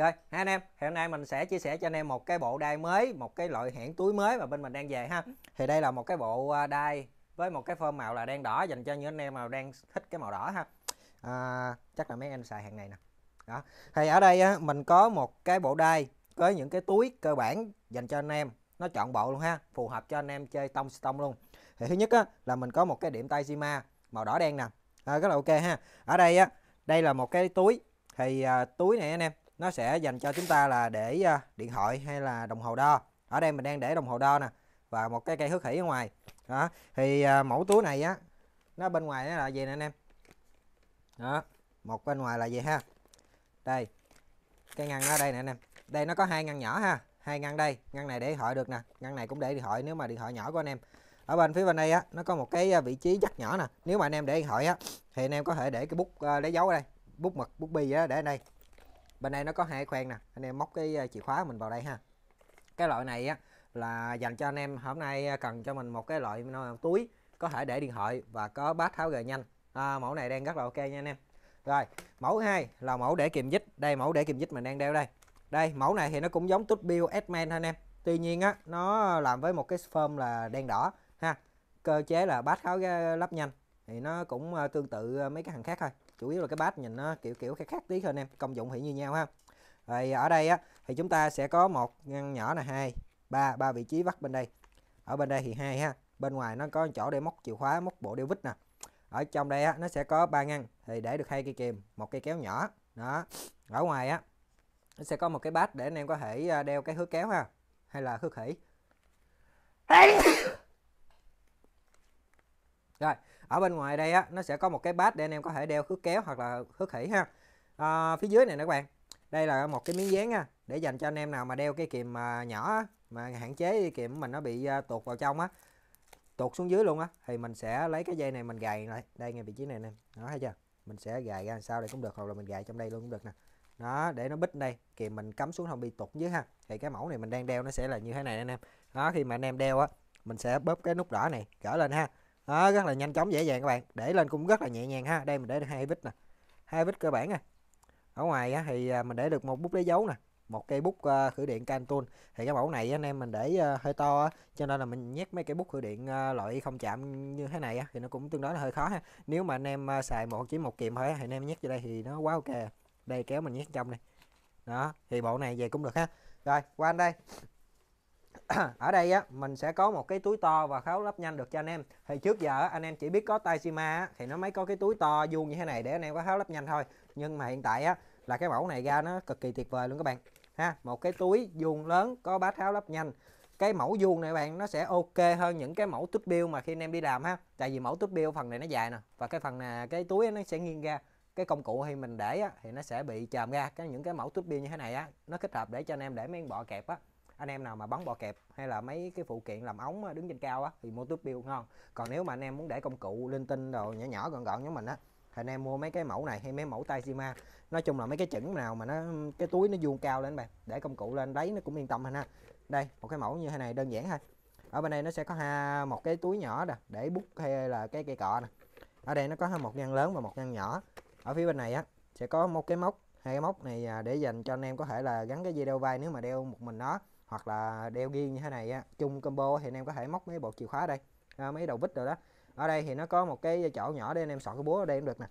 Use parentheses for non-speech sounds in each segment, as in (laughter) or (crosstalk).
rồi hai anh em hôm nay mình sẽ chia sẻ cho anh em một cái bộ đai mới một cái loại hẻn túi mới mà bên mình đang về ha thì đây là một cái bộ à, đai với một cái form màu là đen đỏ dành cho những anh em mà đang thích cái màu đỏ ha à, chắc là mấy anh xài hàng này nè đó thì ở đây á, mình có một cái bộ đai với những cái túi cơ bản dành cho anh em nó chọn bộ luôn ha phù hợp cho anh em chơi tông tông luôn thì thứ nhất á, là mình có một cái điểm tay sima màu đỏ đen nè à, rất là ok ha ở đây á đây là một cái túi thì à, túi này anh em nó sẽ dành cho chúng ta là để ờ, điện thoại hay là đồng hồ đo ở đây mình đang để đồng hồ đo nè và một cái cây hước khỉ ở ngoài đó thì ờ, mẫu túi này á nó bên ngoài nó là gì nè anh em đó một bên ngoài là gì ha đây cái ngăn nó đây nè anh em đây nó có hai ngăn nhỏ ha hai ngăn đây ngăn này để điện thoại được nè ngăn này cũng để điện thoại nếu mà điện thoại nhỏ của anh em ở bên phía bên đây á nó có một cái ờ, vị trí dắt nhỏ nè nếu mà anh em để điện thoại á thì anh em có thể để cái bút lấy dấu ở đây bút mực bút bi gì để ở đây bên đây nó có hai khoen nè anh em móc cái ờ, chìa khóa mình vào đây ha cái loại này á là dành cho anh em hôm nay ờ, cần cho mình một cái loại túi có thể để điện thoại và có bát tháo gờ nhanh à, mẫu này đang rất là ok nha anh em rồi mẫu hai là mẫu để kìm dít đây mẫu để kìm dít mình đang đeo đây đây mẫu này thì nó cũng giống tút bill edman anh em tuy nhiên á nó làm với một cái form là đen đỏ ha cơ chế là bát tháo lắp nhanh thì nó cũng ờ, tương tự ờ, mấy cái hàng khác thôi chủ yếu là cái bát nhìn nó kiểu kiểu khác khác tí thôi anh em công dụng thì như nhau ha rồi ờ, ở đây á thì chúng ta sẽ có một ngăn nhỏ là hai ba ba vị trí vắt bên đây ở bên đây thì hai ha bên ngoài nó có chỗ để móc chìa khóa móc bộ đeo vít nè ở trong đây á, nó sẽ có ba ngăn thì để được hai cây kìm một cây kéo nhỏ đó ở ngoài á nó sẽ có một cái bát để anh em có thể đeo cái hước kéo ha hay là hước khỉ (coughs) rồi ở bên ngoài đây á, nó sẽ có một cái bát để anh em có thể đeo khước kéo hoặc là khước khỉ ha à, phía dưới này nè các bạn đây là một cái miếng dán nha để dành cho anh em nào mà đeo cái kìm mà nhỏ mà hạn chế kìm mình nó bị à, tuột vào trong á tuột xuống dưới luôn á thì mình sẽ lấy cái dây này mình gài lại đây ngay vị trí này nè nó thấy chưa mình sẽ gài ra sau đây cũng được hoặc là mình gài trong đây luôn cũng được nè đó để nó bít đây kìm mình cắm xuống không bị tuột dưới ha thì cái mẫu này mình đang đeo nó sẽ là như thế này anh em đó khi mà anh em đeo á mình sẽ bóp cái nút đỏ này gỡ lên ha đó, rất là nhanh chóng dễ dàng các bạn để lên cũng rất là nhẹ nhàng ha đây mình để được hai vít nè hai vít cơ bản nè ở ngoài á, thì à, mình để được một bút lấy dấu nè một cây bút uh, à, khử điện Canton thì cái mẫu này anh em mình để uh, hơi to á, cho nên là mình nhét mấy cái bút khử điện uh, loại không chạm như thế này á, thì nó cũng tương đối là hơi khó ha nếu mà anh em uh, xài một chỉ một kiềm thôi á, thì anh em nhét vô đây thì nó quá ok đây kéo mình nhét trong này đó thì bộ này về cũng được ha rồi qua anh đây ở đây á mình sẽ có một cái túi to và kháo lắp nhanh được cho anh em thì trước giờ anh em chỉ biết có Tajima thì nó mới có cái túi to vuông như thế này để anh em có kháo lắp nhanh thôi nhưng mà hiện tại á là cái mẫu này ra nó cực kỳ tuyệt vời luôn các bạn ha một cái túi vuông lớn có bát tháo lắp nhanh cái mẫu vuông này bạn nó sẽ ok hơn những cái mẫu tút bill mà khi anh em đi làm ha tại vì mẫu tút bill phần này nó dài nè và cái phần này, cái túi nó sẽ nghiêng ra cái công cụ khi mình để á, thì nó sẽ bị chòm ra cái những cái mẫu tút bill như thế này á nó kết hợp để cho anh em để mấy bọ kẹp á anh em nào mà bắn bò kẹp hay là mấy cái phụ kiện làm ống đứng trên cao á thì mua túp bill ngon còn nếu mà anh em muốn để công cụ linh tinh đồ nhỏ nhỏ gọn gọn giống mình á thì anh em mua mấy cái mẫu này hay mấy mẫu tay Sima nói chung là mấy cái chuẩn nào mà nó cái túi nó vuông cao lên bạn để công cụ lên đấy nó cũng yên tâm hơn ha đây một cái mẫu như thế này đơn giản thôi ở bên đây nó sẽ có ha một cái túi nhỏ nè để bút hay là cái cây cọ nè ở đây nó có một ngăn lớn và một ngăn nhỏ ở phía bên này á sẽ có một cái móc hai cái móc này à, để dành cho anh em có thể là gắn cái dây đeo vai nếu mà đeo một mình nó hoặc là đeo ghi như thế này á chung combo thì anh em có thể móc mấy bộ chìa khóa đây à, mấy đầu vít rồi đó ở đây thì nó có một cái chỗ nhỏ để anh em sọt cái búa ở đây cũng được nè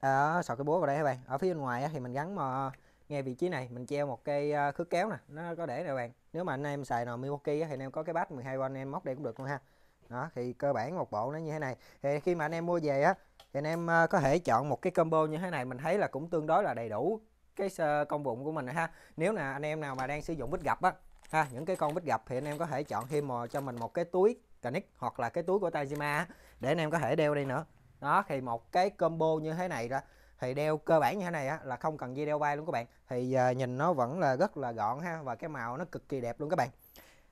à, sọt cái búa vào đây các bạn ở phía bên ngoài á, thì mình gắn mà ngay vị trí này mình treo một cây à, khước kéo nè nó có để nè bạn nếu mà anh em xài nào Milwaukee á, thì anh em có cái bát 12V anh em móc đây cũng được luôn ha đó thì cơ bản một bộ nó như thế này thì khi mà anh em mua về á thì anh em à, có thể chọn một cái combo như thế này mình thấy là cũng tương đối là đầy đủ cái ờ, công bụng của mình ha nếu là anh em nào mà đang sử dụng bít gập á ha những cái con bít gập thì anh em có thể chọn thêm mò cho mình một cái túi canic hoặc là cái túi của Tajima để anh em có thể đeo đây nữa đó thì một cái combo như thế này đó thì đeo cơ bản như thế này á, là không cần dây đeo vai luôn các bạn thì à, nhìn nó vẫn là rất là gọn ha và cái màu nó cực kỳ đẹp luôn các bạn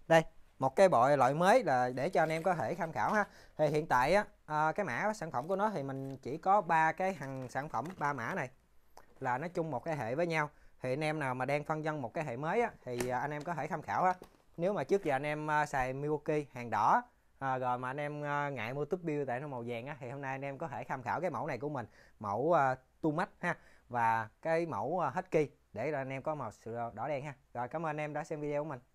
đây một cái bội loại mới là để cho anh em có thể tham khảo ha thì hiện tại á, à, cái mã sản phẩm của nó thì mình chỉ có ba cái hàng sản phẩm ba mã này là nó chung một cái hệ với nhau thì anh em nào mà đang phân vân một cái hệ mới á, thì à, anh em có thể tham khảo á nếu mà trước giờ anh em à, xài Milwaukee hàng đỏ à, rồi mà anh em à, ngại mua túp bill tại nó màu vàng á thì hôm nay anh em có thể tham khảo cái mẫu này của mình mẫu uh, Tumac ha và cái mẫu uh, Husky để là anh em có màu sự đỏ đen ha rồi cảm ơn anh em đã xem video của mình